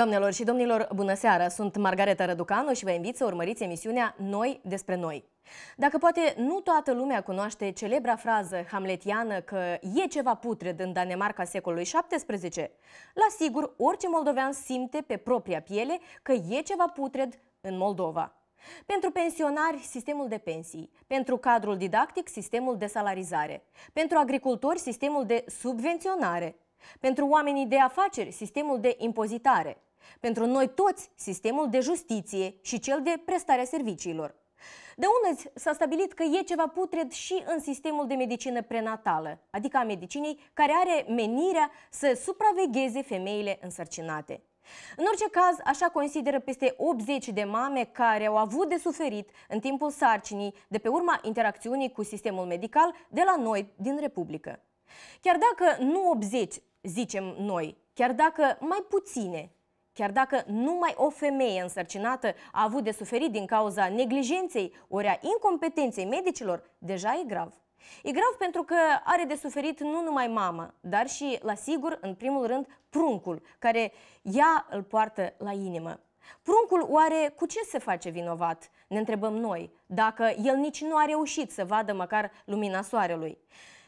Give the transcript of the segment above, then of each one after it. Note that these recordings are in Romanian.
Doamnelor și domnilor, bună seara! Sunt Margareta Răducanu și vă invit să urmăriți emisiunea Noi despre noi. Dacă poate nu toată lumea cunoaște celebra frază hamletiană că e ceva putred în Danemarca secolului XVII, la sigur orice moldovean simte pe propria piele că e ceva putred în Moldova. Pentru pensionari, sistemul de pensii. Pentru cadrul didactic, sistemul de salarizare. Pentru agricultori, sistemul de subvenționare. Pentru oamenii de afaceri, sistemul de impozitare. Pentru noi toți, sistemul de justiție și cel de a serviciilor. De unde s-a stabilit că e ceva putred și în sistemul de medicină prenatală, adică a medicinei care are menirea să supravegheze femeile însărcinate. În orice caz, așa consideră peste 80 de mame care au avut de suferit în timpul sarcinii de pe urma interacțiunii cu sistemul medical de la noi din Republică. Chiar dacă nu 80, zicem noi, chiar dacă mai puține Chiar dacă numai o femeie însărcinată a avut de suferit din cauza neglijenței, ori a incompetenței medicilor, deja e grav. E grav pentru că are de suferit nu numai mama, dar și, la sigur, în primul rând, pruncul, care ea îl poartă la inimă. Pruncul oare cu ce se face vinovat? Ne întrebăm noi, dacă el nici nu a reușit să vadă măcar lumina soarelui.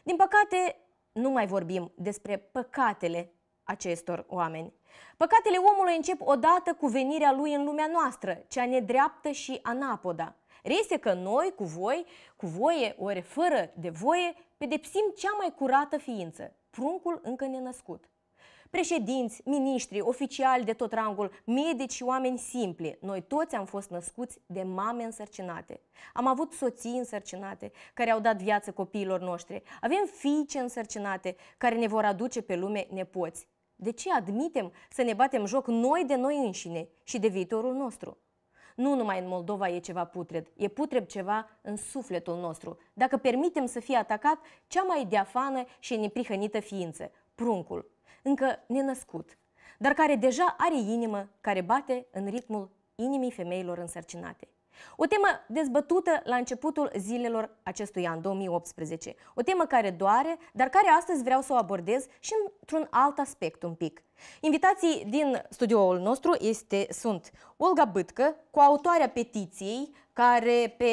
Din păcate, nu mai vorbim despre păcatele acestor oameni. Păcatele omului încep odată cu venirea lui în lumea noastră, cea nedreaptă și anapoda. Reste că noi, cu voi, cu voie, ori fără de voie, pedepsim cea mai curată ființă, pruncul încă nenăscut. Președinți, miniștri, oficiali de tot rangul, medici și oameni simpli, noi toți am fost născuți de mame însărcinate. Am avut soții însărcinate care au dat viață copiilor noștri. Avem fiice însărcinate care ne vor aduce pe lume nepoți. De ce admitem să ne batem joc noi de noi înșine și de viitorul nostru? Nu numai în Moldova e ceva putred, e putred ceva în sufletul nostru, dacă permitem să fie atacat cea mai diafană și neprihănită ființă, pruncul, încă nenăscut, dar care deja are inimă care bate în ritmul inimii femeilor însărcinate. O temă dezbătută la începutul zilelor acestui an, 2018. O temă care doare, dar care astăzi vreau să o abordez și într-un alt aspect un pic. Invitații din studioul nostru este, sunt Olga Bâtcă, autoarea petiției care pe,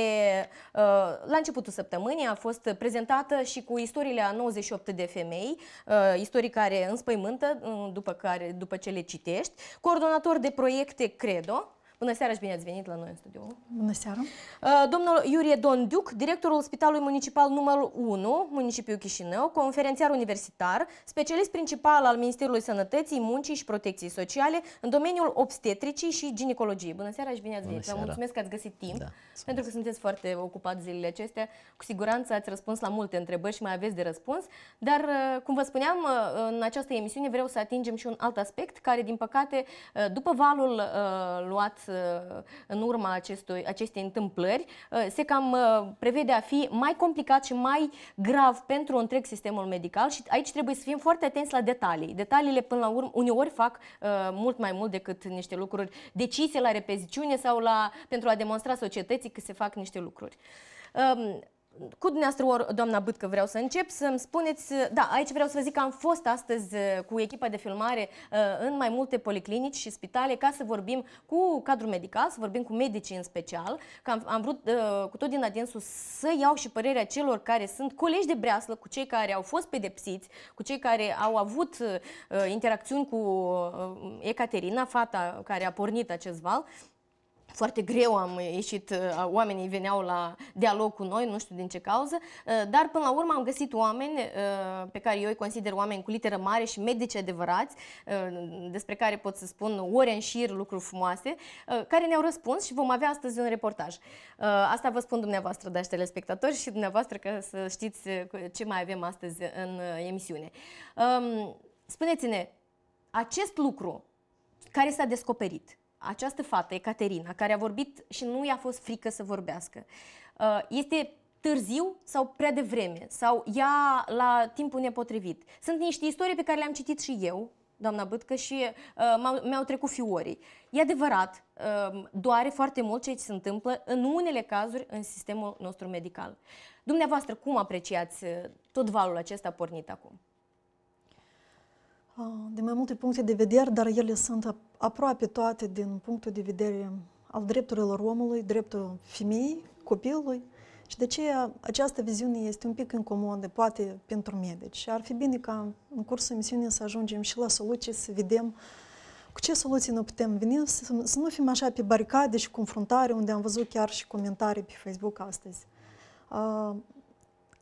uh, la începutul săptămânii a fost prezentată și cu istoriile a 98 de femei, uh, istorii care înspăimântă uh, după, care, după ce le citești, coordonator de proiecte Credo, Bună seara și bine ați venit la noi în studio. Bună seara. Uh, domnul Iurie Donduc, directorul Spitalului Municipal numărul 1, municipiul Chișinău, conferențiar universitar, specialist principal al Ministerului Sănătății, Muncii și Protecției Sociale în domeniul obstetricii și ginecologiei. Bună seara și bine ați venit. Vă mulțumesc că ați găsit timp, da, pentru că sunteți foarte ocupat zilele acestea. Cu siguranță ați răspuns la multe întrebări și mai aveți de răspuns, dar, uh, cum vă spuneam, uh, în această emisiune vreau să atingem și un alt aspect care, din păcate, după valul luat în urma acestui, acestei întâmplări uh, se cam uh, prevede a fi mai complicat și mai grav pentru întreg sistemul medical și aici trebuie să fim foarte atenți la detalii. Detaliile până la urmă uneori fac uh, mult mai mult decât niște lucruri decise la repeziciune sau la, pentru a demonstra societății că se fac niște lucruri. Um, cu dumneavoastră, ori, doamna Bâtcă, vreau să încep să-mi spuneți, da, aici vreau să vă zic că am fost astăzi uh, cu echipa de filmare uh, în mai multe policlinici și spitale ca să vorbim cu cadrul medical, să vorbim cu medicii în special, că am, am vrut uh, cu tot din adinsul să iau și părerea celor care sunt colegi de breaslă, cu cei care au fost pedepsiți, cu cei care au avut interacțiuni cu Ecaterina, fata care a pornit acest val, foarte greu am ieșit, uh, oamenii veneau la dialog cu noi, nu știu din ce cauză, uh, dar până la urmă am găsit oameni uh, pe care eu îi consider oameni cu literă mare și medici adevărați, despre care pot să spun ore în șir lucruri frumoase, care ne-au răspuns și vom avea astăzi un reportaj. Asta vă spun dumneavoastră, dragi telespectatori și dumneavoastră că să știți ce mai avem astăzi în emisiune. Um, spuneți-ne, acest lucru care s-a descoperit – această fată, Ecaterina, care a vorbit și nu i-a fost frică să vorbească, uh, este târziu sau prea devreme sau ea la timpul nepotrivit. Sunt niște istorie pe care le-am citit și eu, doamna Bătcă, și uh, mi-au trecut fiorii. E adevărat, uh, doare foarte mult ceea ce se întâmplă în unele cazuri în sistemul nostru medical. Dumneavoastră, cum apreciați uh, tot valul acesta pornit acum? de mai multe puncte de vedere, dar ele sunt aproape toate din punctul de vedere al drepturilor omului, dreptul femeii, copilului și de aceea această viziune este un pic incomodă, poate pentru medici. Ar fi bine ca în cursul emisiunii să ajungem și la soluții, să vedem cu ce soluții ne putem veni, să, să nu fim așa pe baricade și confruntare, unde am văzut chiar și comentarii pe Facebook astăzi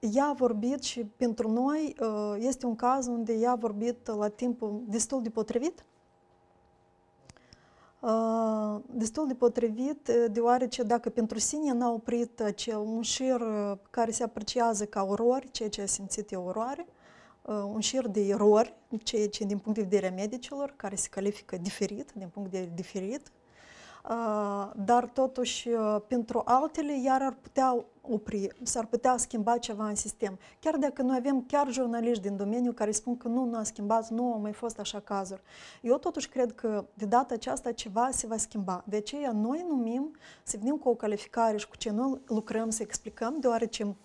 ea a vorbit și pentru noi э, este un caz unde ea a vorbit la timpul destul de potrivit. Э, destul de potrivit, э, deoarece dacă pentru sine n-a oprit acel un șir care se apreciază ca orori, ceea ce a simțit e oroare, un șir de erori, ceea ce din punct de vedere medicilor, care se califică diferit, din punct de vedere diferit, Э, dar totuși э, pentru altele iar ar putea opri, s-ar putea schimba ceva în sistem. Chiar dacă noi avem chiar jurnaliști din domeniu care spun că nu, nu a schimbat, nu au mai fost așa cazuri. Eu totuși cred că de data aceasta ceva se va schimba. De aceea noi numim să venim cu o calificare și cu ce noi lucrăm să explicăm, deoarece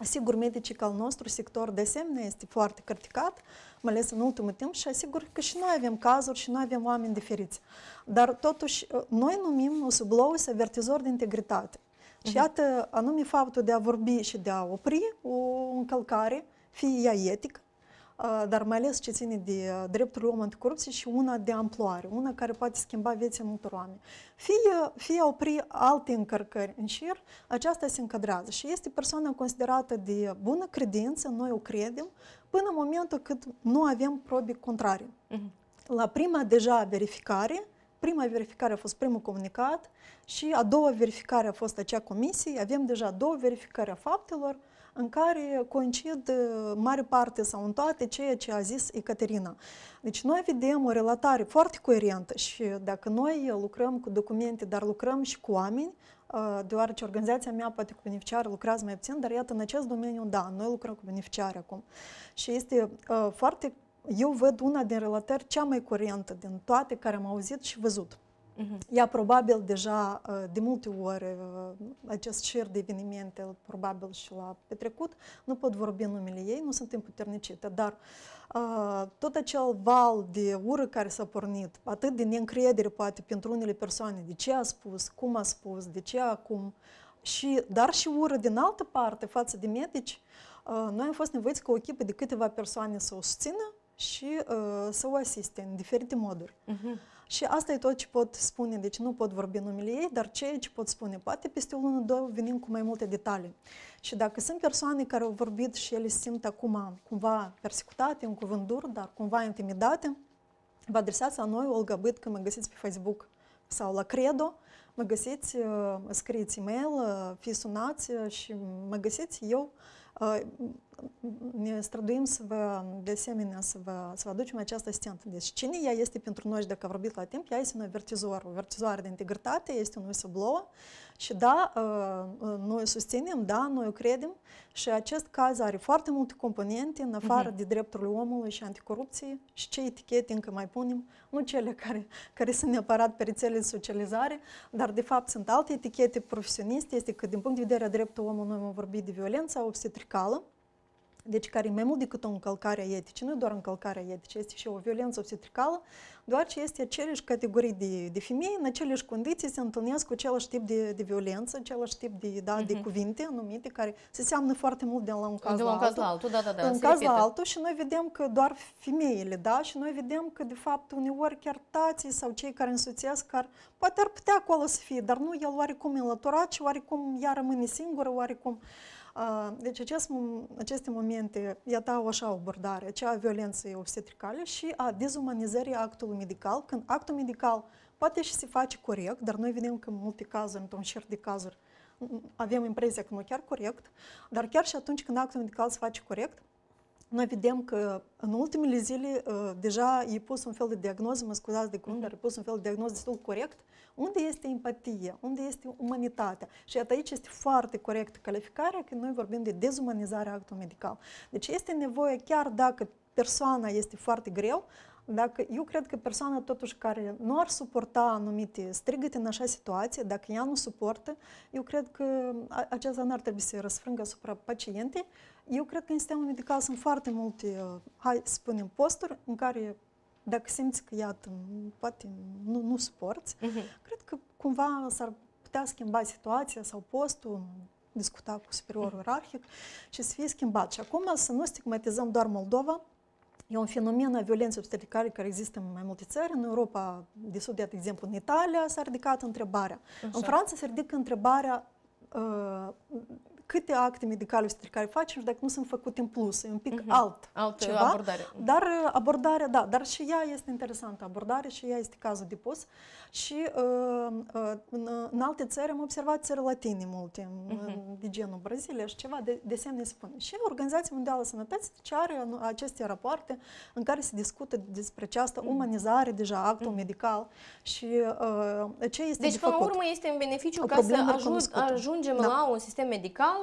Asigur, medicii că al nostru sector de semne este foarte criticat, mai ales în ultimul timp și asigur că și noi avem cazuri și noi avem oameni diferiți. Dar totuși, uh, noi numim să avertizor de integritate. Uh-huh. Și mhm. iată, anume faptul de a vorbi și de a opri o încălcare, fie ea etică, dar mai ales ce ține de uh, dreptul omului anticorupție și una de amploare, una care poate schimba viața multor oameni. Fie, fie opri alte încărcări în șir, aceasta se încadrează și este persoana considerată de bună credință, noi o credem, până în momentul cât nu avem probe contrare Uh-huh. La prima deja verificare, prima verificare a fost primul comunicat și a doua verificare a fost acea comisie, avem deja două verificări a faptelor, în care coincid uh, mare parte sau în toate ceea ce a zis Ecaterina. Deci noi vedem o relatare foarte coerentă și dacă noi lucrăm cu documente, dar lucrăm și cu oameni, uh, deoarece organizația mea poate cu beneficiari lucrează mai puțin, dar iată, în acest domeniu, da, noi lucrăm cu beneficiari acum. Și este uh, foarte, eu văd una din relatări cea mai curentă din toate care am auzit și văzut. Ea probabil deja de multe ori acest șir de evenimente, probabil și a petrecut, nu pot vorbi în numele ei, nu sunt împuternicită, dar tot acel val de ură care s-a pornit, atât de neîncredere poate pentru unele persoane, de ce a spus, cum a spus, de ce acum, și, dar și ură din altă parte față de medici, noi am fost nevoiți ca o echipă de câteva persoane să o susțină și să o asiste în diferite moduri. Uh-huh. Și asta e tot ce pot spune, deci nu pot vorbi numele ei, dar ceea ce pot spune, poate peste o lună, două, venim cu mai multe detalii. Și dacă sunt persoane care au vorbit și ele simt acum cumva persecutate, un cuvânt dur, dar cumva intimidate, vă adresați la noi, Olga Bâtcă, mă găsiți pe Facebook sau la Credo, mă găsiți, uh, scrieți e-mail, uh, fi sunați uh, și mă găsiți eu ne străduim să vă, de asemenea, să vă, să vă aducem această asistentă. Deci cine ea este pentru noi și dacă a vorbit la timp, ea este un avertizor, o avertizoare de integritate, este un whistleblower și da, ă, ă, noi susținem, da, noi credem și acest caz are foarte multe componente în afară uh-huh. de dreptul omului și anticorupție și ce etichete încă mai punem, nu cele care, care sunt neapărat pe rețele de socializare, dar de fapt sunt alte etichete profesioniste, este că din punct de vedere a dreptului omului noi am vorbit de violența obstetricală, deci care e mai mult decât o încălcare a eticii, nu doar încălcarea eticii, este și o violență obstetricală, doar ce este aceleași categorii de, de femei, în aceleași condiții se întâlnesc cu același tip de, de violență, același tip de, da, mm-hmm. de mhm. cuvinte anumite care se seamnă foarte mult de la un caz, de la, un caz la altul. Da, da, da, în caz la altul și noi vedem că doar femeile, da, și noi vedem că de fapt uneori chiar tații sau cei care însuțesc, care poate ar putea acolo să fie, dar nu el oarecum înlăturat și oarecum ea rămâne singură, oarecum uh, deci acest, aceste momente, ea o așa abordare, cea a violenței obstetricale și a dezumanizării actului medical, când actul medical poate și se face corect, dar noi vedem că în multe cazuri, într-un șir de cazuri, avem impresia că nu chiar corect, dar chiar și atunci când actul medical se face corect, noi vedem că în ultimele zile uh, deja e pus un fel de diagnoză, mă scuzați de cuvânt, mhm. dar e pus un fel de diagnoză destul corect, unde este empatia, unde este umanitatea. Și iată aici este foarte corect calificarea când noi vorbim de dezumanizarea actului medical. Deci este nevoie, chiar dacă persoana este foarte greu, dacă eu cred că persoana totuși care nu ar suporta anumite strigăte în așa situație, dacă ea nu suportă, eu cred că aceasta n-ar trebui să răsfrângă asupra pacientei eu cred că în sistemul medical sunt foarte multe, uh, hai să spunem, posturi în care dacă simți că, iată, poate nu, nu suporți, uh-huh. cred că cumva s-ar putea schimba situația sau postul, discuta cu superiorul mhm. ierarhic și să fie schimbat. Și acum să nu stigmatizăm doar Moldova, E un fenomen a violenței obstetricale care există în mai multe țări. În Europa de Sud, de exemplu, în Italia s-a ridicat întrebarea. Așa. În Franța se ridică întrebarea uh, câte acte medicale care facem și dacă nu sunt făcute în plus. E un pic uh-huh. alt Altă ceva, abordare. Mhm. Dar uh, abordarea, da, dar și ea este interesantă abordarea și ea este cazul de pus. Și uh, uh, în, uh, în alte țări am observat țări latine multe, uh-huh. de genul Brazilia și ceva, de, de semne spune. Și Organizația Mondială a Sănătății ce are aceste rapoarte în care se discută despre această umanizare deja actul uh-huh. medical și uh, ce este deci, de făcut. Deci, până la urmă, este în beneficiu o ca să ajung, ajungem da. la un sistem medical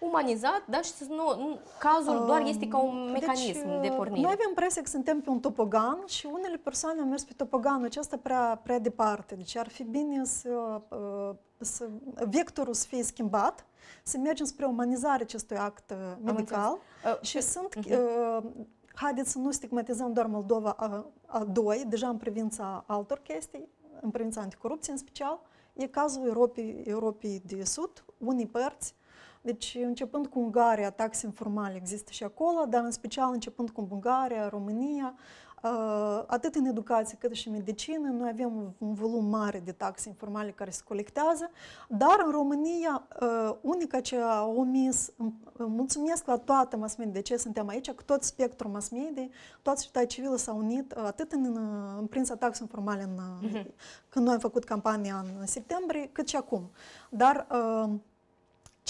umanizat, dar și nu, cazul doar este ca un deci, mecanism deci, de uh, pornire. Noi avem impresia că suntem pe un topogan și unele persoane au mers pe topoganul acesta prea, prea departe. Deci ar fi bine să, uh, să vectorul să fie schimbat, să mergem spre umanizare acestui act uh, medical și uh, sunt... Uh-huh. Uh, -huh. Haideți să nu stigmatizăm doar Moldova a, a doi, deja în privința altor chestii, în privința anticorupției în special, e cazul Europei, Europei de Sud, unii părți deci, începând cu Ungaria, taxe informale există și acolo, dar în special începând cu Bulgaria, România, uh, atât în educație cât și în medicină, noi avem un volum mare de taxe informale care se colectează, dar în România, uh, unica ce a omis, mulțumesc la toată mass media, de ce suntem aici, cu tot spectrul mass media, toată societatea civilă s-a unit, uh, atât în prința taxe informale în, uh-huh. când noi am făcut campania în septembrie, cât și acum. Dar uh,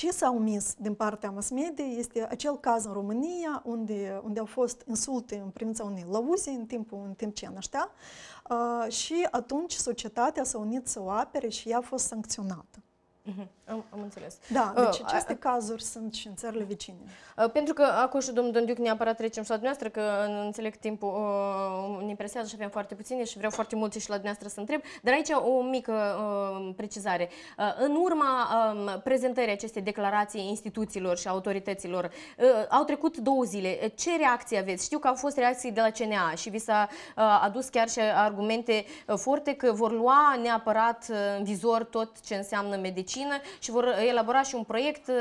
ce s-a omis din partea mass media este acel caz în România unde, unde au fost insulte în privința unei lauze în timpul, în timp ce năștea uh, și atunci societatea s-a unit să o apere și ea a fost sancționată. Mhm. Am, am înțeles. Da, uh, deci aceste uh, cazuri sunt și în țările vecine. Uh, pentru că acum și domnul Dondiuc neapărat trecem și la dumneavoastră, că înțeleg timpul uh, ne impresează și avem foarte puține și vreau foarte mult și la dumneavoastră să întreb, dar aici o mică uh, precizare. Uh, în urma uh, prezentării acestei declarații instituțiilor și autorităților, uh, au trecut două zile. Ce reacții aveți? Știu că au fost reacții de la CNA și vi s-a uh, adus chiar și argumente uh, forte că vor lua neapărat uh, vizor tot ce înseamnă medicină medicină și vor elabora și un proiect uh,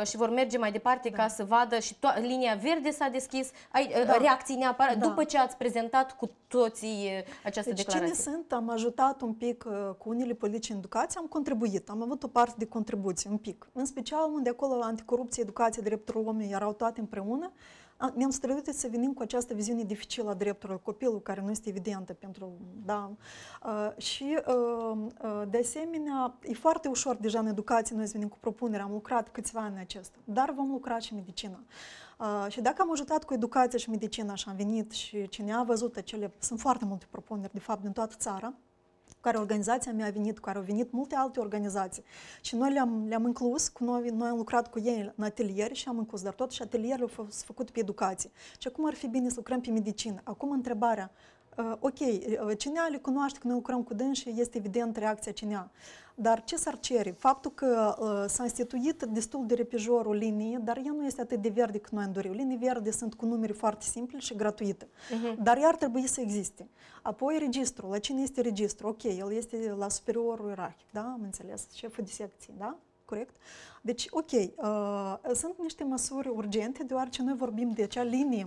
uh, și vor merge mai departe da. ca să vadă și linia verde s-a deschis, ai, uh, da. reacții neapărat, da. după ce ați prezentat cu toții această deci, declarație. cine sunt? Am ajutat un pic cu unele politici în educație, am contribuit, am avut o parte de contribuție, un pic. În special unde acolo anticorupție, educație, dreptul omului erau toate împreună, ne-am străduit să venim cu această viziune dificilă a drepturilor copilului, care nu este evidentă pentru... Da? Și, ă, ă, de asemenea, e foarte ușor deja în educație, noi să venim cu propunere, am lucrat câțiva ani în acesta, dar vom lucra și medicina. Uh, și dacă am ajutat cu educația și medicina și am venit și cine a văzut acele, sunt foarte multe propuneri, de fapt, din toată țara, care organizația mea a venit, cu care au venit multe alte organizații. Și noi le-am, le-am inclus, cu noi, noi am lucrat cu ei în atelier și am inclus, dar totuși atelierul a fost făcut pe educație. Și acum ar fi bine să lucrăm pe medicină. Acum întrebarea, uh, ok, uh, cine le cunoaște că noi lucrăm cu dâns și este evident reacția cinea. Dar ce s-ar cere? Faptul că uh, s-a instituit destul de repijor o linie, dar ea nu este atât de verde cât noi am dorit. Linii verde sunt cu numere foarte simple și gratuite, uh-huh. dar ea ar trebui să existe. Apoi registru. La cine este registru? Ok, el este la superiorul ierarhic, da? Am înțeles, șeful de secție, da? corect? Deci, ok, uh, sunt niște măsuri urgente, deoarece noi vorbim de acea linie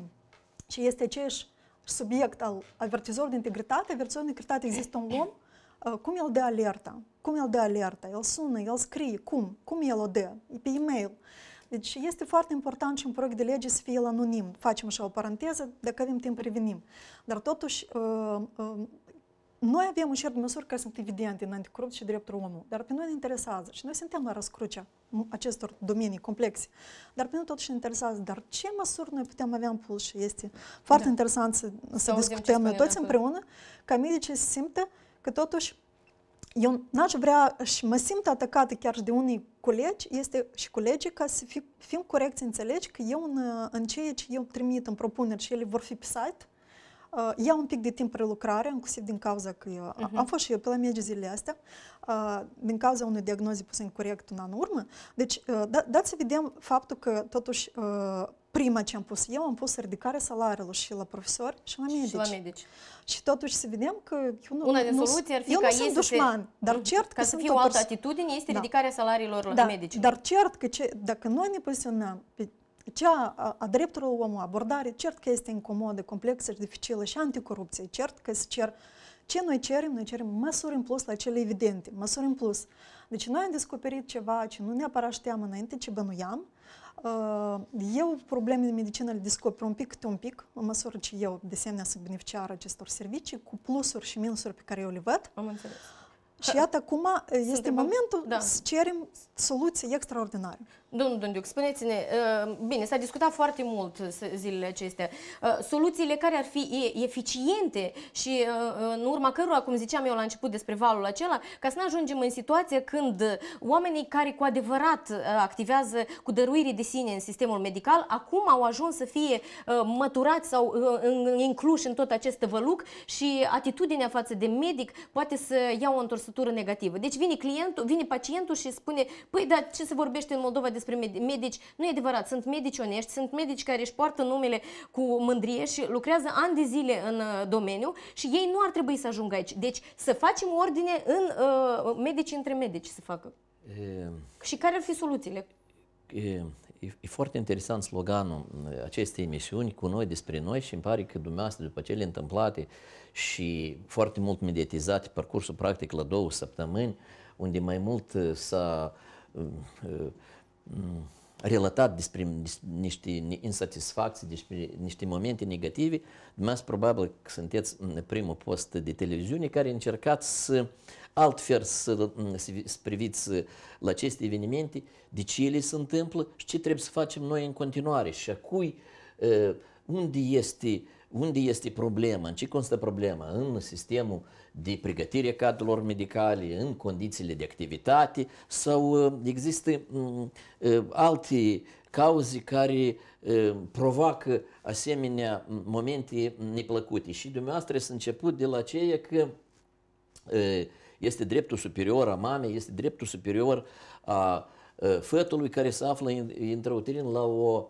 și este aceeași subiect al avertizorului de integritate. Avertizorul de integritate există un om Э, cum el dă alerta? Cum el dă alerta? El sună, el scrie, cum? Cum el o dă? E pe e-mail. Deci este foarte important și un proiect de lege să fie el anonim. Facem așa o paranteză, dacă avem timp revenim. Dar totuși, ă, ă, noi avem un șir de măsuri care sunt evidente în anticorupție și dreptul omului, dar pe noi ne interesează și noi suntem la răscrucea acestor domenii complexe, dar pe noi totuși ne interesează. Dar ce măsuri noi putem avea în plus și este foarte da. interesant să, să, discutăm noi toți acolo. împreună ca medicii să simtă că totuși eu n-aș vrea și mă simt atacată chiar și de unii colegi, este și colegi ca să fi, fim corecți înțelegi că eu în, în ceea ce eu trimit în propuneri și ele vor fi pe site, uh, iau un pic de timp prelucrare, inclusiv din cauza că eu, uh-huh. Mhm. am fost și eu pe la mie zilele astea, uh, din cauza unei diagnoze puțin corect un an în urmă. Deci, uh, da, dați să vedem faptul că totuși uh, prima ce am pus eu, am pus ridicarea salariilor și la profesori și la medici. Și la medici. Și totuși să vedem că eu nu, Una nu, ar fi eu ca nu sunt dușman, se... dar mm-hmm. cert că să fie o altă atitudine este da. ridicarea salariilor da. la medici. Dar cert că ce, dacă noi ne poziționăm pe cea a, a drepturilor omului, abordare, cert că este incomodă, complexă și dificilă și anticorupție, cert că se cer ce noi cerem? Noi cerem măsuri în plus la cele evidente, măsuri în plus. Deci noi am descoperit ceva ce nu neapărat știam înainte, ce bănuiam, Ă, eu problemele medicinale le descoper un pic câte un pic, în măsură ce eu, de asemenea, sunt beneficiar acestor servicii, cu plusuri și minusuri pe care eu le văd. Am înțeles. Și iată acum este Suntem momentul da. să cerem soluții extraordinare. Domnul Dunduc, spuneți-ne, uh, bine, s-a discutat foarte mult zilele acestea, uh, soluțiile care ar fi eficiente și uh, în urma cărora, cum ziceam eu la început despre valul acela, ca să nu ajungem în situație când oamenii care cu adevărat activează cu dăruire de sine în sistemul medical, acum au ajuns să fie măturați sau incluși în tot acest văluc și atitudinea față de medic poate să ia o întorsătură negativă. Deci vine clientul, vine pacientul și spune, păi, dar ce se vorbește în Moldova de despre medici, nu e adevărat, sunt medici onești, sunt medici care își poartă numele cu mândrie și lucrează ani de zile în uh, domeniu și ei nu ar trebui să ajungă aici. Deci să facem ordine în uh, medici între medici să facă. E... Și care ar fi soluțiile? E, e, foarte interesant sloganul uh, acestei emisiuni, cu noi despre noi și îmi pare că dumneavoastră, după cele întâmplate și foarte mult mediatizate, parcursul practic la două săptămâni, unde mai mult uh, s-a uh, uh, relatat despre niște insatisfacții, despre niște momente negative, dumneavoastră probabil că sunteți în primul post de televiziune care încercați să altfel să, să priviți la aceste evenimente, de ce ele se întâmplă și ce trebuie să facem noi în continuare și a cui, unde este unde este problema? În ce constă problema? În sistemul de pregătire cadrelor medicale, în condițiile de activitate sau uh, există mm, uh, alte cauze care uh, provoacă asemenea mm, momente neplăcute. Și dumneavoastră s-a început de la ceea că este dreptul superior a mamei, este dreptul superior a fătului care se află intrauterin la o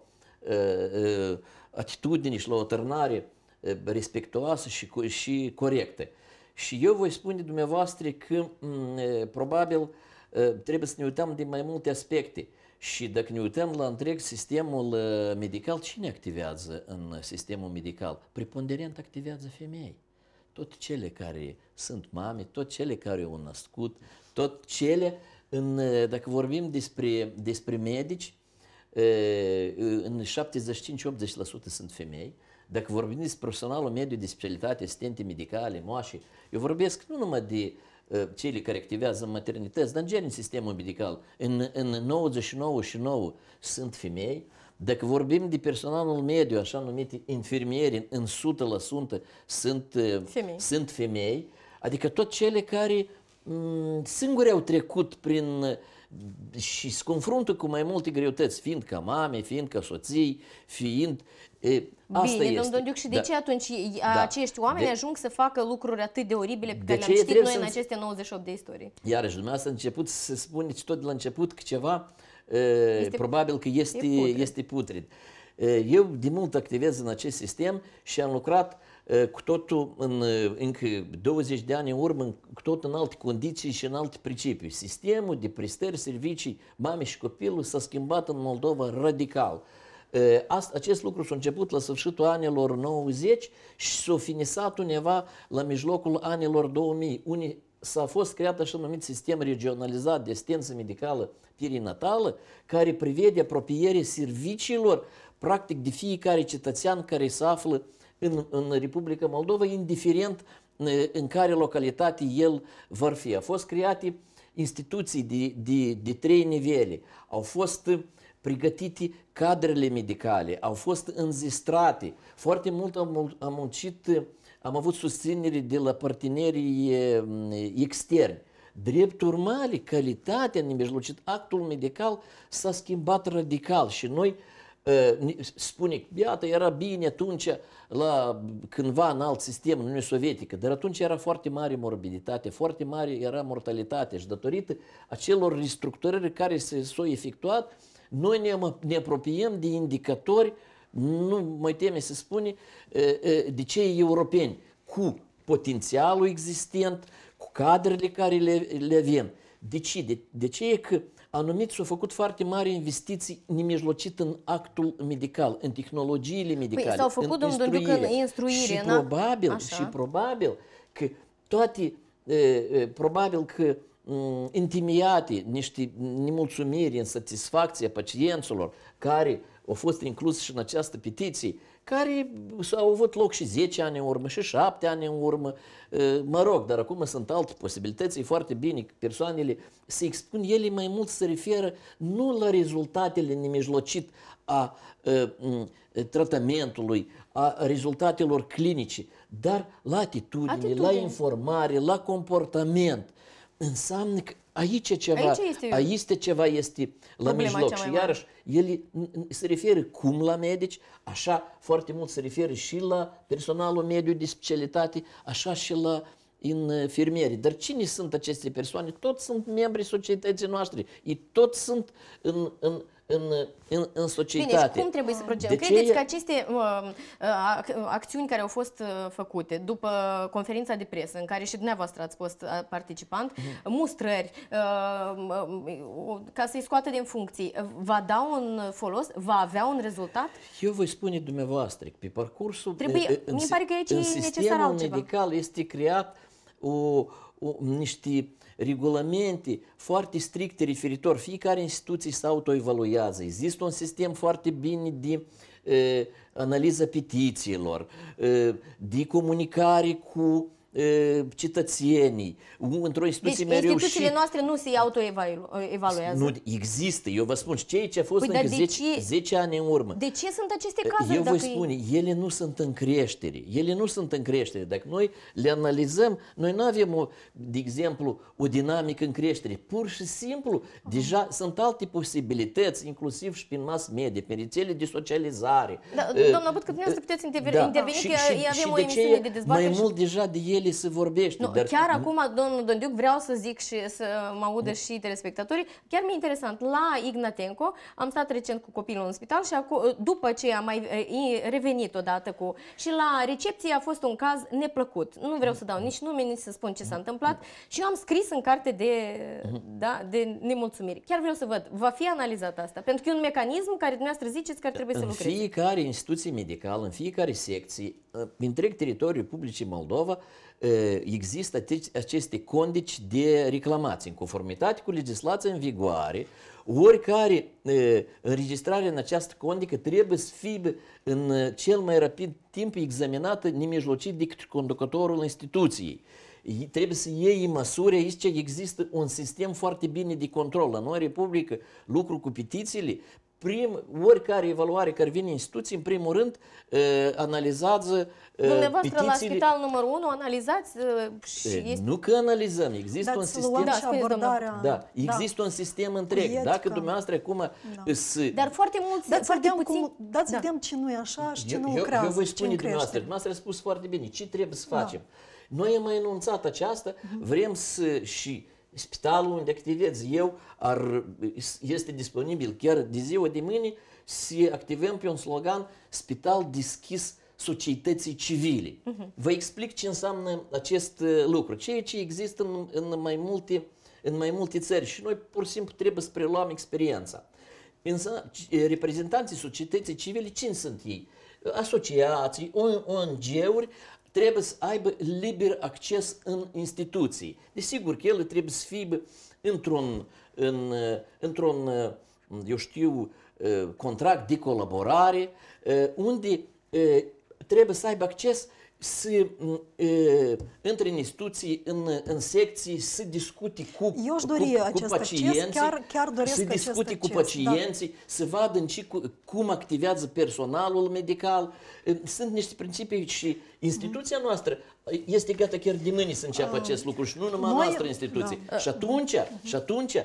atitudini și la o tărnare respectuoasă și, și corectă. Și eu voi spune dumneavoastră că probabil trebuie să ne uităm din mai multe aspecte. Și dacă ne uităm la întreg sistemul medical, cine activează în sistemul medical? Preponderent activează femei. Tot cele care sunt mame, tot cele care au născut, tot cele, în, dacă vorbim despre, despre medici, în 75-80% sunt femei. Dacă vorbim despre personalul mediu de specialitate, asistente medicale, moașe, eu vorbesc nu numai de cele care activează maternități, dar în gen în sistemul medical, în, în 9 sunt femei. Dacă vorbim de personalul mediu, așa numite infirmieri, în 100% sunt femei. Sunt femei adică tot cele care singure au trecut prin uh, și se confruntă cu mai multe greutăți, fiind ca mame, fiind ca soții, fiind... E, asta Bine, domnul Duc, și de da. ce atunci da. acești oameni de... ajung să facă lucruri atât de oribile pe de care le-am citit noi să... în aceste 98 de istorie? Iarăși, dumneavoastră început să spuneți tot de la început că ceva e, este... probabil că este, este putrid. Este putrid. Eu de mult activez în acest sistem și am lucrat Eh, cu totul în eh, încă 20 de ani în urmă, cu tot în alte condiții și în alte principii. Sistemul de prestări, servicii, mame și copilul s-a schimbat în Moldova radical. Eh, Asta, acest lucru s-a început la sfârșitul anilor 90 și s-a finisat undeva la mijlocul anilor 2000. Unii s-a fost creat așa numit sistem regionalizat de asistență medicală perinatală, care privede apropierea serviciilor practic de fiecare cetățean care se află uh, în, în Republica Moldova, indiferent în care localitate el vor fi. Au fost create instituții de, de, de trei nivele, au fost pregătite cadrele medicale, au fost înzistrate. foarte mult am, am muncit, am avut susținere de la partenerii externi. Drept urmare, calitatea în mijlocit, actul medical s-a schimbat radical și noi uh, Ă, spune, iată, era bine atunci la cândva în alt sistem, în Uniunea Sovietică, dar atunci era foarte mare morbiditate, foarte mare era mortalitate și datorită acelor restructurări care s-au efectuat, noi ne, ne apropiem de indicatori, nu mai teme să spune, ă, ă, de cei europeni, cu potențialul existent, cu cadrele care le, le avem. De ce? De, de ce e că uh, anumiți s au făcut foarte mari investiții nemijlocit în actul medical, în tehnologiile păi, medicale, păi, s-au făcut, în, instruire. în instruire. Și probabil, și probabil că toate, e, e, probabil că intimiate niște nemulțumiri, în satisfacția pacienților care au fost inclus și în această petiție, care au avut loc și 10 ani în urmă, și 7 ani în urmă, mă rog, dar acum sunt alte posibilități, e foarte bine că persoanele se expun, ele mai mult se referă nu la rezultatele nemijlocit a, a, a tratamentului, a rezultatelor clinice, dar la atitudine, atitudine, la informare, la comportament. Înseamnă că Aici e ceva, aici este, aici este ceva, este la mijloc. Și iarăși, ele se referă cum la medici, așa foarte mult se referă și la personalul mediu de specialitate, așa și la infirmieri. Uh, Dar cine sunt aceste persoane? Toți sunt membrii societății noastre. Ei toți sunt în, în, în, în, în societate. Bine, și cum trebuie să procedăm? Credeți ce... că aceste uh, uh, uh, acțiuni care au fost uh, făcute după conferința de presă, în care și dumneavoastră ați fost participant, uh-huh. mustrări, uh, ca să-i scoată din funcții, va da un folos? Va avea un rezultat? Eu voi spune dumneavoastră, pe parcursul... Trebuie, în, mi pare că aici în e necesar altceva. medical este creat o niște regulamente foarte stricte referitor. Fiecare instituție se autoevaluează. Există un sistem foarte bine de analiză petițiilor, de comunicare cu cetățenii, într-o instituție deci, mereu instituțiile și... noastre nu se autoevaluează. Nu există. Eu vă spun, cei ce a fost păi, încă 10, ce... 10 ani în urmă. De ce sunt aceste cazuri? Eu dacă voi spune, e... ele nu sunt în creștere. Ele nu sunt în creștere. Dacă noi le analizăm, noi nu avem, o, de exemplu, o dinamică în creștere. Pur și simplu, uh-huh. deja sunt alte posibilități, inclusiv și prin mass media, prin rețele de socializare. Da, uh, doamna că dumneavoastră puteți interveni, da, interveni și, că și, avem și o emisiune de, de dezbatere. Mai mult deja de ele ele să vorbești. Nu, dar... Chiar nu? acum, domnul Dondiuc, vreau să zic și să mă audă nu. și telespectatorii. Chiar mi-e interesant. La Ignatenco am stat recent cu copilul în spital și acu- după ce am mai revenit odată cu... Și la recepție a fost un caz neplăcut. Nu vreau să dau mm-hmm. nici nume, nici să spun ce s-a mm-hmm. întâmplat. Și eu am scris în carte de, mm-hmm. da, de nemulțumiri. Chiar vreau să văd. Va fi analizat asta? Pentru că e un mecanism care dumneavoastră ziceți că ar trebui să lucreze. În fiecare instituție medicală, în fiecare secție, pe întreg teritoriul Republicii Moldova, Э, există aceste condici de reclamații în conformitate cu legislația în vigoare, oricare înregistrare în această condică trebuie să fie în cel mai rapid timp examinată nemijlocit de conducătorul instituției trebuie să iei măsuri, aici există un sistem foarte bine de control. La noi, Republică, lucru cu petițiile, prim, oricare evaluare care vine în instituții, în primul rând, analizează Dumneavoastră petițiile. la spital numărul 1 analizați și... este... Nu că analizăm, există un sistem... Da, abordarea... da, da. există da. un sistem întreg. Etică. Dacă dumneavoastră acum... Da. Să... Dar foarte mulți, dați foarte vedem puțin... Cum, dați da. vedem ce nu e așa și ce eu, nu lucrează, Eu vă spun dumneavoastră, dumneavoastră a spus foarte bine, ce trebuie să da. facem. Da. Noi am mai enunțat aceasta, mhm. vrem să și spitalul unde activez eu ar, este disponibil chiar de ziua de mâine să activăm pe un slogan spital deschis societății civile. Uh-huh. Vă explic ce înseamnă acest uh, lucru, ceea ce există în, în, mai multe, în mai multe țări și noi pur și simplu trebuie să preluăm experiența. Însă, eh, reprezentanții societății civile, cine sunt ei? Asociații, ONG-uri trebuie să aibă liber acces în instituții. Desigur că ele trebuie să fie într-un, în, într-un eu știu, eh, contract de colaborare, eh, unde eh, trebuie să aibă acces să între în instituții, în, în secții, să discute cu, Eu dori cu, cu pacienții, chiar, chiar doresc să discute cu acces, da. pacienții, da. să vadă în ce, cum activează personalul medical. Sunt niște principii și instituția mm. noastră este gata chiar de mâini să înceapă uh, acest lucru și nu numai noi, noastră instituție. Da. Și atunci, uh mhm. -huh. și atunci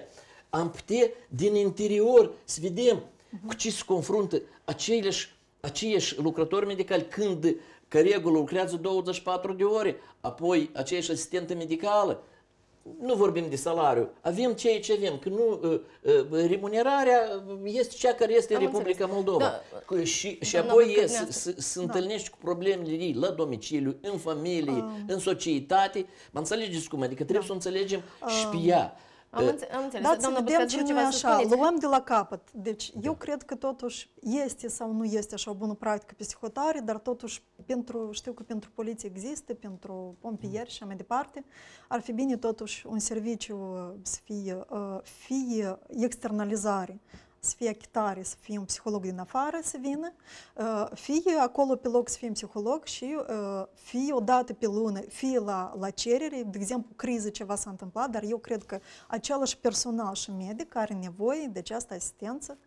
am putea din interior să vedem uh mhm. -huh. cu ce se confruntă aceiași, aceiași lucrători medicali când că regulă lucrează 24 de ore, apoi aceeași asistentă medicală, nu vorbim de salariu, avem ceea ce avem, că nu, uh, uh, remunerarea este cea care este Am în Republica înțeles. Moldova. Da. Și, și apoi e, să, să întâlnești cu problemele ei la domiciliu, în familie, um. în societate. Mă înțelegeți cum? Adică trebuie da. să înțelegem um. și pe ea. Am, э, înțe am înțeles. Dați Doamna vedem ce nu așa. Luăm de la capăt. Deci da. eu cred că totuși este sau nu este așa o bună practică psihotare, dar totuși pentru, știu că pentru poliție există, pentru pompieri și așa mai departe, ar fi bine totuși un serviciu să fie, uh, fie externalizare să fie achitare, să fie un psiholog din afară să vină, uh, fie acolo pe loc să fie un psiholog și uh, fie o dată pe lună, fie la, la cerere, de exemplu, criză ceva s-a întâmplat, dar eu cred că același personal și medic are nevoie de deci această asistență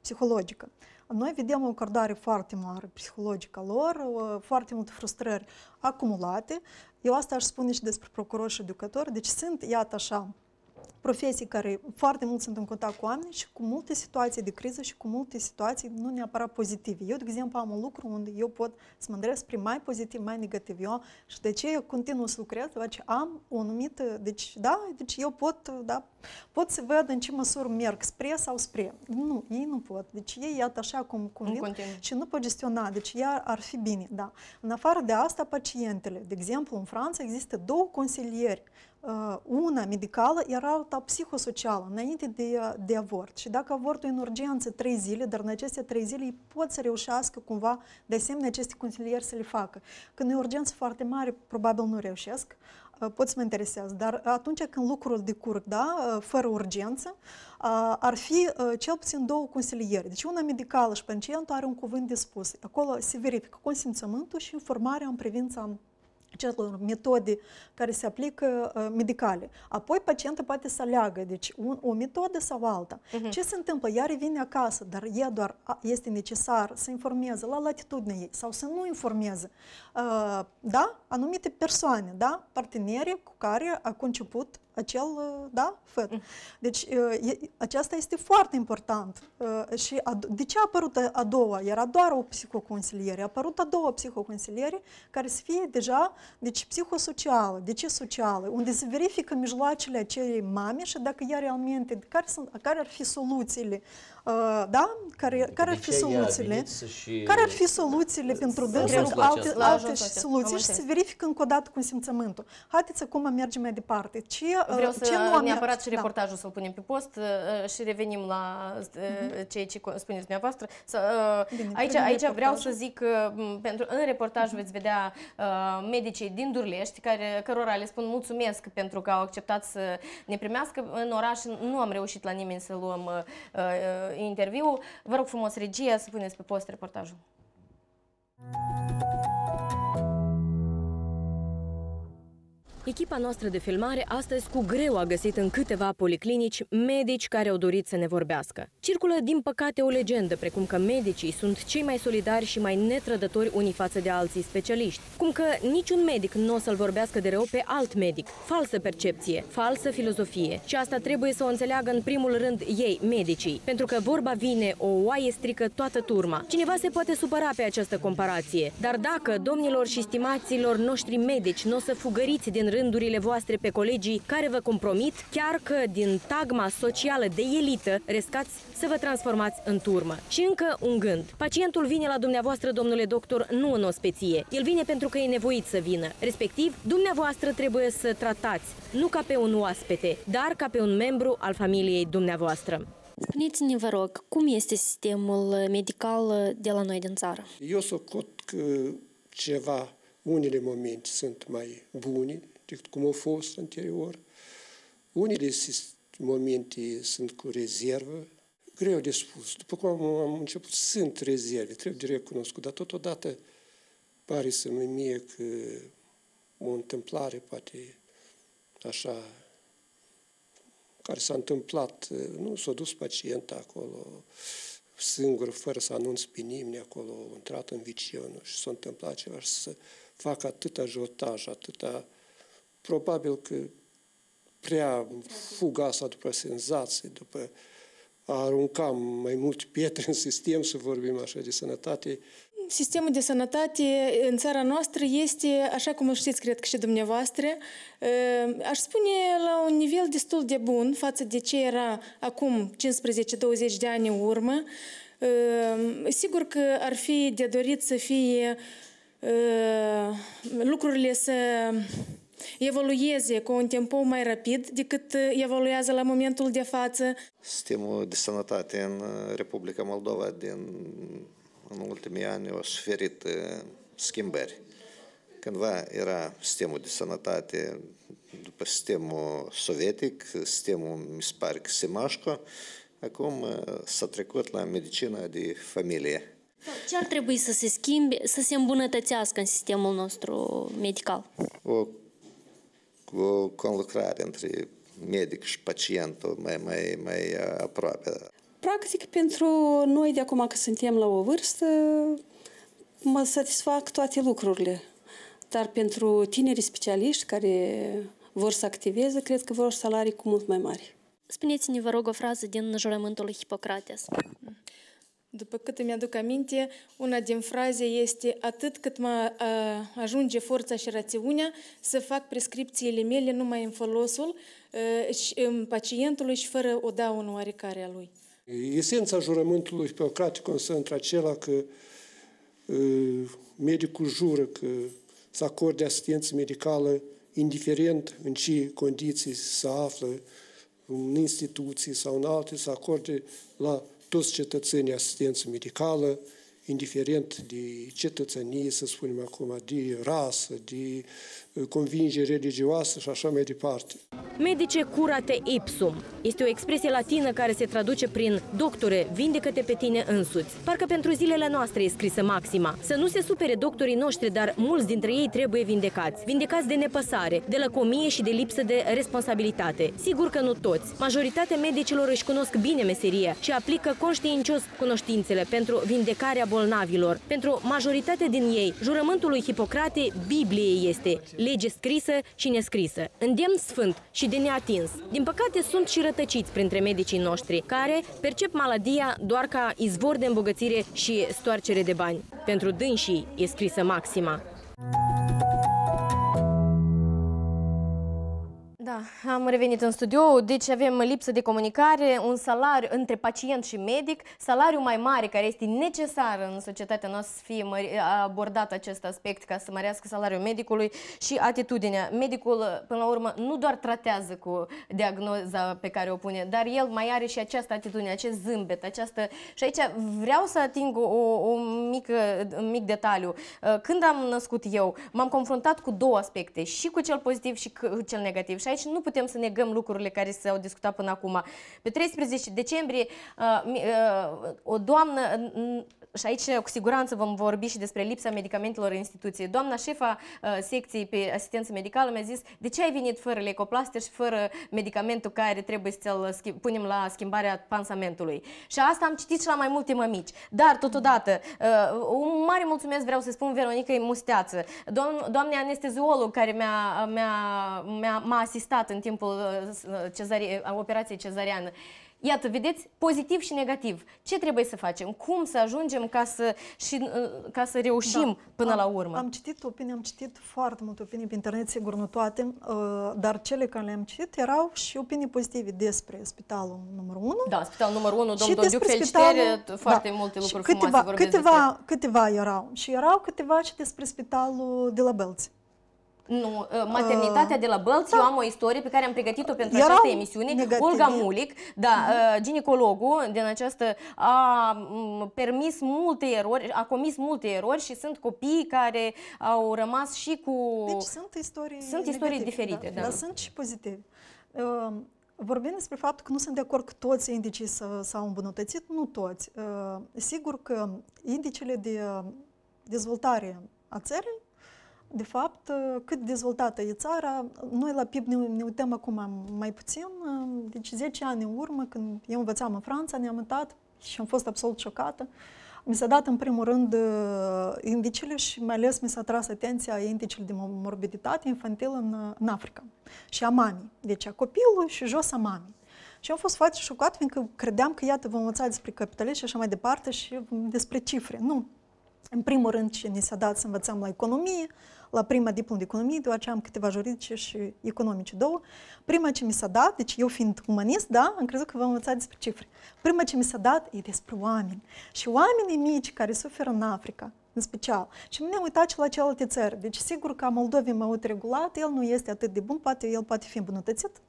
psihologică. Noi vedem o încărdare foarte mare psihologică lor, uh, foarte multe frustrări acumulate. Eu asta aș spune și despre procurori și educători. deci sunt, iată așa, profesii care foarte mult sunt în contact cu oameni și cu multe situații de criză și cu multe situații nu neapărat pozitive. Eu, de exemplu, am un lucru unde eu pot să mă îndrept spre mai pozitiv, mai negativ. Eu, și de ce eu continuu să lucrez? Deoarece am o anumită, deci da, deci eu pot, da, pot să văd în ce măsură merg spre sau spre. Nu, ei nu pot. Deci ei iată așa cum, cum vin și nu pot gestiona. Deci ea ar fi bine, da. În afară de asta, pacientele. De exemplu, în Franța există două consilieri una medicală, era alta psihosocială, înainte de, de avort. Și dacă avortul e în urgență trei zile, dar în aceste trei zile ei pot să reușească cumva, de asemenea, aceste consilieri să le facă. Când e urgență foarte mare, probabil nu reușesc, pot să mă interesează, dar atunci când lucrul decurg, da, fără urgență, ar fi cel puțin două consilieri. Deci una medicală și pacientul are un cuvânt de spus. Acolo se verifică consimțământul și informarea în privința celor metode care se aplică uh, medicale. Apoi pacientul poate să aleagă, deci un, o metodă sau alta. Uh-huh. Ce se întâmplă? Ea revine acasă, dar ea doar a, este necesar să informeze la latitudine ei sau să nu informeze uh, da? anumite persoane, da? parteneri cu care a conceput acel, uh, da, făt. Mm. Deci uh, aceasta este foarte important. Uh, și de ce a apărut a doua? Era doar o psihoconsiliere. A apărut a doua psihoconsiliere care să fie deja, deci psihosocială. De ce socială? Unde se verifică mijloacele acelei mame și dacă ea realmente, care, sunt, care ar fi soluțiile Uh, da? Care, adică care ar fi soluțiile? Și... Care ar fi soluțiile pentru dânsul, alte, alte soluții și se verifică încă o dată cu simțământul. Haideți acum mergem mai departe. Ce, uh, Vreau ce să nu am neapărat și da. reportajul da. să-l punem pe post uh, și revenim la mhm. ceea ce spuneți dumneavoastră. Bine, aici, aici vreau să zic că pentru, în reportaj mhm. veți vedea medicii din Durlești, care, cărora le spun mulțumesc pentru că au acceptat să ne primească în oraș. Nu am reușit la nimeni să luăm interviu. Vă rog frumos, regia, să puneți pe post reportajul. Thank you. Echipa noastră de filmare astăzi cu greu a găsit în câteva policlinici medici care au dorit să ne vorbească. Circulă, din păcate, o legendă, precum că medicii sunt cei mai solidari și mai netrădători unii față de alții specialiști. Cum că niciun medic nu o să-l vorbească de rău pe alt medic. Falsă percepție, falsă filozofie. Și asta trebuie să o înțeleagă în primul rând ei, medicii. Pentru că vorba vine, o oaie strică toată turma. Cineva se poate supăra pe această comparație. Dar dacă, domnilor și stimaților noștri medici, nu o să fugăriți din rândurile voastre pe colegii care vă compromit, chiar că din tagma socială de elită riscați să vă transformați în turmă. Și încă un gând. Pacientul vine la dumneavoastră, domnule doctor, nu în ospeție. El vine pentru că e nevoit să vină. Respectiv, dumneavoastră trebuie să tratați, nu ca pe un oaspete, dar ca pe un membru al familiei dumneavoastră. Spuneți-ne, vă rog, cum este sistemul medical de la noi din țară? Eu socot că ceva, unele momente sunt mai bune, decât cum au fost anterior. unii de momente sunt cu rezervă, greu de spus. După cum am, am început, sunt rezerve, trebuie de recunoscut, dar totodată pare să-mi mie că o întâmplare poate așa care s-a întâmplat, nu s-a dus pacienta acolo singur, fără să anunț pe nimeni acolo, a intrat în vicină și s-a întâmplat ceva și să facă atâta jotaj, atâta Probabil că prea fuga asta după senzație, după a arunca mai mult pietre în sistem, să vorbim așa de sănătate. Sistemul de sănătate în țara noastră este, așa cum îl știți, cred că și dumneavoastră, eh, aș spune la un nivel destul de bun față de ce era acum 15-20 de ani în urmă. Eh, sigur că ar fi de dorit să fie eh, lucrurile să evolueze cu un timp mai rapid decât uh, evoluează la momentul de față. Sistemul de sănătate în uh, Republica Moldova din în ultimii ani a suferit uh, schimbări. Cândva era sistemul de sănătate după sistemul sovietic, sistemul, mi se pare că acum s-a trecut la medicina de familie. Da, ce ar trebui să se schimbe, să se îmbunătățească în sistemul nostru medical? O conlucrare între medic și pacientul mai, mai, mai aproape. Practic, pentru noi de acum că suntem la o vârstă, mă satisfac toate lucrurile. Dar pentru tinerii specialiști care vor să activeze, cred că vor salarii cu mult mai mari. Spuneți-ne, vă rog, o frază din jurământul lui Hipocrates. După cât îmi aduc aminte, una din fraze este atât cât mă ajunge forța și rațiunea să fac prescripțiile mele numai în folosul în pacientului și fără o daună oarecare a lui. Esența jurământului Peocratic constă într-acela că medicul jură că să acorde asistență medicală indiferent în ce condiții se află în instituții sau în alte, să acorde la toți cetățenii asistență medicală, indiferent de cetățenie, să spunem acum, de rasă, de convingeri religioase și așa mai departe. Medice curate ipsum. Este o expresie latină care se traduce prin doctore, vindecă-te pe tine însuți. Parcă pentru zilele noastre e scrisă maxima. Să nu se supere doctorii noștri, dar mulți dintre ei trebuie vindecați. Vindecați de nepăsare, de lăcomie și de lipsă de responsabilitate. Sigur că nu toți. Majoritatea medicilor își cunosc bine meseria și aplică conștiincios cunoștințele pentru vindecarea bolnavilor. Pentru majoritatea din ei, jurământul lui Hipocrate, Bibliei este lege scrisă și nescrisă, îndemn sfânt și de neatins. Din păcate sunt și rătăciți printre medicii noștri, care percep maladia doar ca izvor de îmbogățire și stoarcere de bani. Pentru dânsii e scrisă maxima. am revenit în studio, deci avem lipsă de comunicare, un salariu între pacient și medic, salariu mai mare care este necesar în societatea noastră să fie abordat acest aspect ca să mărească salariul medicului și atitudinea. Medicul, până la urmă, nu doar tratează cu diagnoza pe care o pune, dar el mai are și această atitudine, acest zâmbet, această... Și aici vreau să ating o, o mică, un mic detaliu. Când am născut eu, m-am confruntat cu două aspecte, și cu cel pozitiv și cu cel negativ. Și aici nu putem să negăm lucrurile care s-au discutat până acum. Pe 13 decembrie, uh, uh, o doamnă și aici cu siguranță vom vorbi și despre lipsa medicamentelor în instituție. Doamna șefa uh, secției pe asistență medicală mi-a zis, de ce ai venit fără lecoplaster și fără medicamentul care trebuie să-l punem la schimbarea pansamentului? Și asta am citit și la mai multe mămici. Dar, totodată, uh, un mare mulțumesc vreau să spun Veronica Musteață, doamne anesteziolog care m-a, asistat în timpul uh, cezare, operației cezariană. Iată, vedeți, pozitiv și negativ. Ce trebuie să facem? Cum să ajungem ca să, și, uh, ca să reușim da. până am, la urmă? Am citit opinii, am citit foarte multe opinii pe internet, sigur, nu toate, uh, dar cele care le-am citit erau și opinii pozitive despre spitalul numărul 1. Da, spitalul numărul 1, domnul Dodiu, felicitări, da. foarte da, multe lucruri câteva, frumoase câteva, câteva erau și erau câteva și despre spitalul de la Belți. Nu, ă, maternitatea uh, de la Bălți, da. eu am o istorie pe care am pregătit-o pentru Erau această emisiune. Negative. Olga Mulic, da, uh-huh. ginecologul din această a permis multe erori, a comis multe erori și sunt copii care au rămas și cu... Deci sunt istorii Sunt istorii negative, da. diferite, da. da. Dar sunt și pozitive. Uh, vorbim despre faptul că nu sunt de acord că toți indicii s-au îmbunătățit, nu toți. Uh, sigur că indicele de dezvoltare a țării de fapt, cât dezvoltată e țara, noi la PIB ne, ne uităm acum mai puțin, deci 10 ani în urmă, când eu învățam în Franța, ne-am uitat și am fost absolut șocată. Mi s-a dat în primul rând uh, indicele și mai ales mi s-a tras atenția indicele de morbiditate infantilă în, în Africa și a mamei, deci a copilului și jos a mamei. Și am fost foarte șocat, fiindcă credeam că, iată, vom învăța despre capitalism și așa mai departe și despre cifre. Nu. În primul rând, ce ni s-a dat să învățăm la economie, la prima diplomă de economie, deoarece am câteva juridice și economice, două. Prima ce mi s-a dat, deci eu fiind umanist, da, am crezut că vom învăța despre cifre. Prima ce mi s-a dat e despre oameni. Și oamenii mici care suferă în Africa, în special. Și ne-am uitat și la celelalte țări. Deci sigur că Moldovii mai regulat, el nu este atât de bun, poate el poate fi îmbunătățit,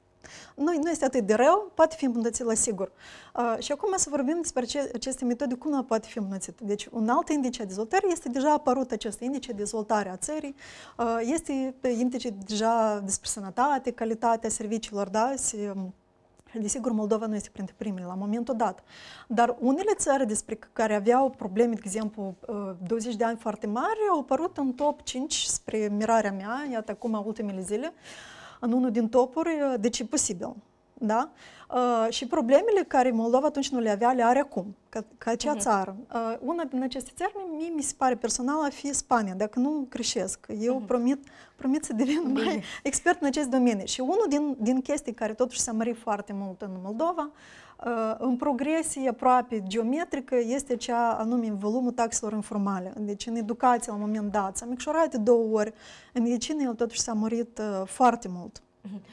nu, nu este atât de rău, poate fi îmbunătățit la sigur. Uh, și acum să vorbim despre ce, aceste metode, cum ea poate fi îmbunătățit. Deci un alt indice de dezvoltare este deja apărut acest indice de dezvoltare a țării, uh, este indice deja despre sănătate, calitatea serviciilor, da? Se, Desigur, Moldova nu este printre primele la momentul dat. Dar unele țări despre care aveau probleme, de exemplu, 20 de ani foarte mari, au apărut în top 5 spre mirarea mea, iată acum ultimele zile, uh, în unul din topuri, uh, deci e posibil. Da? Uh, și problemele care Moldova atunci nu le avea, le are acum, ca, ca acea uh-huh. țară. Uh, una din aceste țări, mie mi se pare personal, a fi Spania, dacă nu creșesc. Eu uh-huh. promit, promit să devin Bine. mai expert în acest domeniu. Și unul din, din chestii care totuși s-a mărit foarte mult în Moldova, uh, Э, în progresie aproape geometrică este cea anume în volumul taxelor informale. Deci în educație la un moment dat s-a micșorat de două ori, în medicină el totuși s-a murit uh, foarte mult. Uh-huh.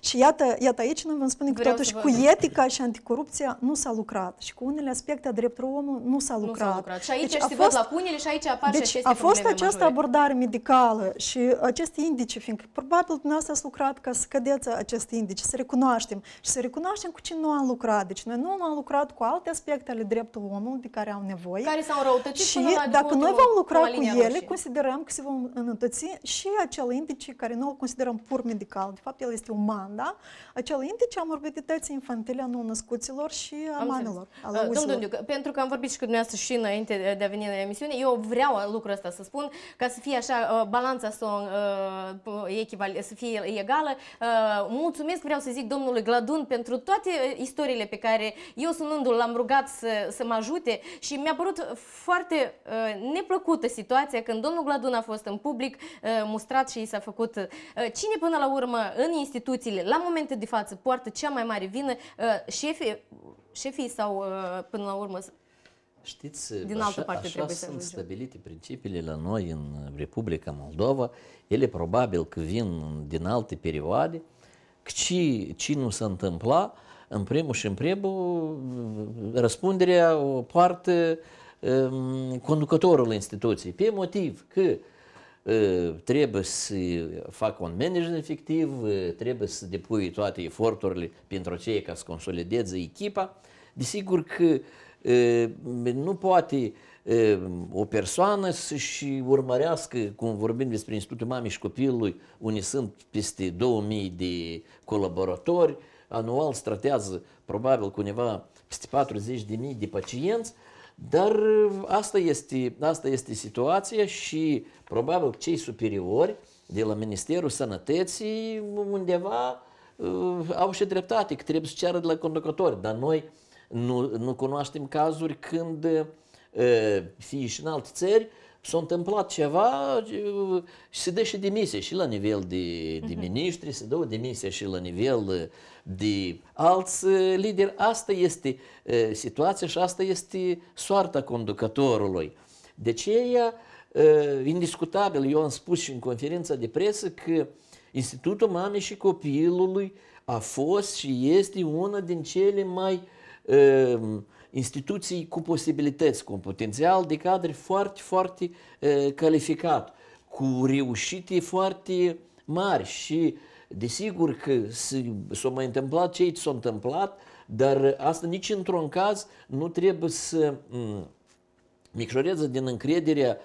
Și iată, iată aici noi vom spune Vreau că totuși cu etica și anticorupția nu s-a lucrat și cu unele aspecte a drepturilor omului nu s-a lucrat. Nu s-a lucrat. Și aici deci, se văd lacunile și aici apar deci, și aceste a fost această majore. abordare medicală și aceste indice, fiindcă probabil dumneavoastră ați lucrat ca să cădeți acest indice, să recunoaștem și să recunoaștem cu ce nu am lucrat. Deci noi nu am lucrat cu alte aspecte ale dreptului omului de care au nevoie. Care s-au răutățit și dacă noi vom lucra cu ele, considerăm că se vom înătăți și acel indice care nu îl considerăm pur medical. De fapt, el este un comanda acel indice a morbidității infantile a non-născuților și a Am mamelor. Domnul Duc, pentru că am vorbit și cu dumneavoastră și înainte de a veni la emisiune, eu vreau lucrul ăsta să spun, ca să fie așa, uh, balanța să, uh, echival, să fie egală. Uh, mulțumesc, vreau să zic domnului Gladun pentru toate istoriile pe care eu sunându-l l-am rugat să, să mă ajute și mi-a părut foarte neplăcută situația când domnul Gladun a fost în public mustrat și i s-a făcut. Cine până la urmă în instituție discuțiile. la momentul de față, poartă cea mai mare vină uh, șefii, șefii sau, uh, până la urmă, Știți, din altă așa, parte așa să sunt să stabilite principiile la noi în Republica Moldova. Ele probabil că vin din alte perioade. Ce, ce nu s-a întâmplat în primul și în primul, răspunderea o poartă um, conducătorul instituției. Pe motiv că uh, Э, trebuie să fac un management efectiv, э, trebuie să depui toate eforturile pentru cei ca să consolideze echipa. Desigur că nu poate o persoană să-și urmărească, cum vorbim despre Institutul Mamei și Copilului, unde sunt peste 2000 de colaboratori, anual stratează probabil cu undeva peste 40.000 de pacienți, dar uh, asta este, asta este situația și probabil cei superiori de la Ministerul Sănătății undeva uh, au și dreptate, că trebuie să ceară de la conducători, dar noi nu, nu cunoaștem cazuri când uh, fie și în alte țări s-a întâmplat ceva uh, și se dă și demisie și la nivel de, de mhm. ministri, se dă o demisie și la nivel uh, de alți uh, lideri. Asta este situația și asta este soarta conducătorului. De deci, aceea, indiscutabil, eu am spus și în conferința de presă că Institutul Mamei și Copilului a fost și este una din cele mai uh, instituții cu posibilități, cu un potențial de cadre foarte, foarte calificat, cu reușite foarte mari și desigur că s-a mai întâmplat ce s-a întâmplat, dar asta nici într-un caz nu trebuie să micșoreze din încrederea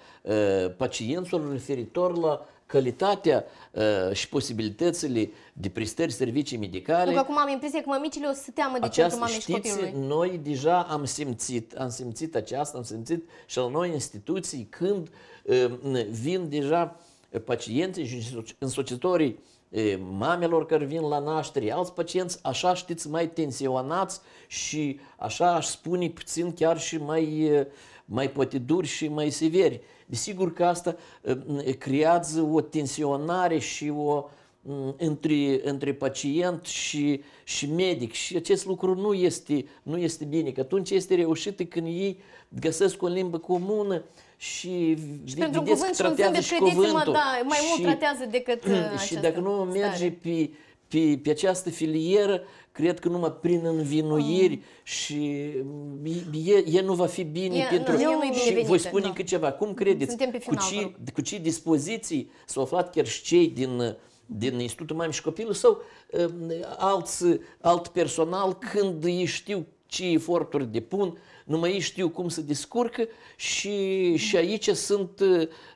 pacienților referitor la calitatea uh, și posibilitățile de prestări servicii medicale. Că acum am impresia că mămicile o să teamă de centru mamei și copilului. noi deja am simțit, am simțit aceasta, am simțit și la noi instituții când uh, vin deja pacienții și însocitorii uh, mamelor care vin la naștere, alți pacienți așa știți mai tensionați și așa aș spune puțin chiar și mai uh, mai duri și mai severi. Desigur că asta uh, creează o tensionare și o mm, între, între pacient și, și medic și acest lucru nu este, nu este bine, că atunci este reușită când ei găsesc o limbă comună și, și pentru vedeți cuvânt, că tratează și, și cuvântul. Da, mai mult și, tratează decât uh, Și dacă nu merge stare. pe pe, pe această filieră, cred că numai prin învinuiri mm. și e, e nu va fi bine e, pentru... Nu, nu și voi spune da. încă ceva. Cum credeți? Suntem cu, ce, cu ce dispoziții s-au aflat chiar și cei din, din Institutul Mamei și Copilul sau um, alți, alt personal când ei știu ce eforturi depun, numai ei știu cum să descurcă și, și aici sunt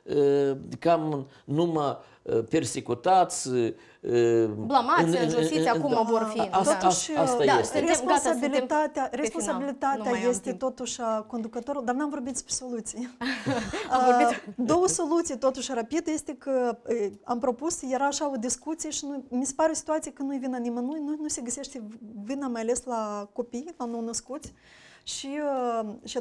eh, cam numai eh, persecutați. Eh, Blamați, în, înjosiți, în, acum da, vor fi. Da. Asta, totuși, asta da, este. Responsabilitatea, responsabilitatea este totuși a conducătorului, dar n-am vorbit despre soluții. vorbit. Două soluții, totuși, rapid, este că am propus, era așa o discuție și nu, mi se pare o situație că nu-i vina nimănui, nu, nu se găsește vina, mai ales la copii, la nou-născuți și, uh, și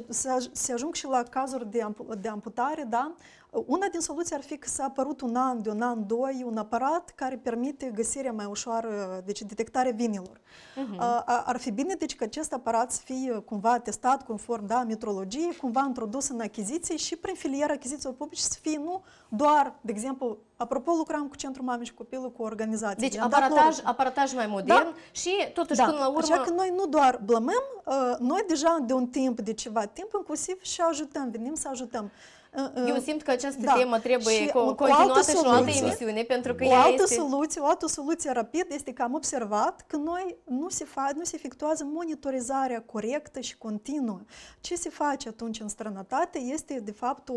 se ajung și la cazuri de, de amputare, da? Una din soluții ar fi că s-a apărut un an, de un an, doi, un aparat care permite găsirea mai ușoară, deci detectarea vinilor. Uh-huh. Ar fi bine, deci, că acest aparat să fie cumva testat conform, da, metrologiei, cumva introdus în achiziții și prin filiera achizițiilor publice să fie nu doar, de exemplu, Apropo, lucram cu Centrul Mamei și copilul cu organizații. Deci aparataj, aparataj mai da. modern da? și totuși da. până la urmă... Așa că noi nu doar blămăm, ă, noi deja de un timp, de ceva timp, inclusiv și ajutăm, venim să ajutăm. Э, э, Eu simt că această da. temă trebuie și continuată și o altă emisiune, pentru că o altă este... soluție, o altă soluție rapid este că am observat că noi nu se, fa- nu se efectuează monitorizarea corectă și continuă. Ce se face atunci în străinătate este, de fapt, o...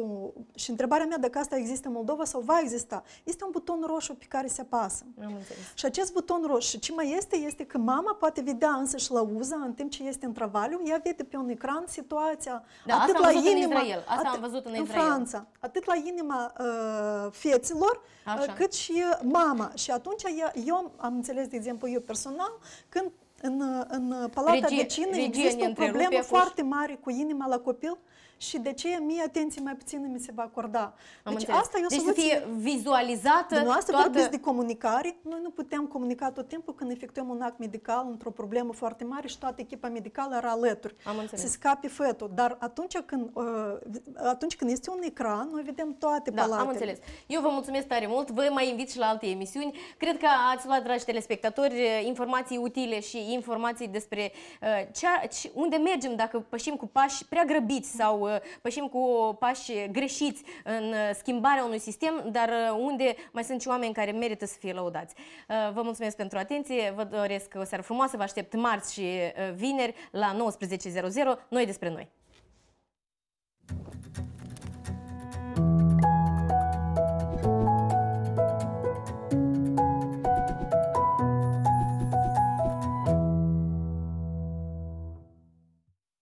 și întrebarea mea dacă asta există în Moldova sau va exista, este un buton roșu pe care se apasă. Și acest buton roșu, ce mai este, este că mama poate vedea însă și la uza, în timp ce este în travaliu, ea vede pe un ecran situația. Da, atât asta am văzut la inima, în Israel. Asta atât, am văzut în Israel toleranța, atât la inima uh, feților, uh, Așa. cât și uh, mama. Și atunci eu am înțeles, de exemplu, eu personal, când în, uh, în palata Regie, vecină există o problemă foarte mare cu inima la copil, și de ce mie atenție mai puțină mi se va acorda. Am deci asta e o deci să fie vizualizată Dumneavoastră toată... vorbiți de comunicare, noi nu putem comunica tot timpul când efectuăm un act medical într-o problemă foarte mare și toată echipa medicală era alături. Am înțeles. Se scape fetul, dar atunci când, uh, atunci când este un ecran, noi vedem toate da, palatele. am înțeles. Eu vă mulțumesc tare mult, vă mai invit și la alte emisiuni. Cred că ați luat, dragi telespectatori, uh, informații utile și informații despre uh, cea, unde mergem dacă pășim cu pași prea grăbiți sau pășim cu pași greșiți în uh, schimbarea unui sistem, dar uh, unde mai sunt și oameni care merită să fie lăudați. Uh, vă mulțumesc pentru atenție, vă doresc o seară frumoasă, vă aștept marți și vineri la 19.00, noi despre noi.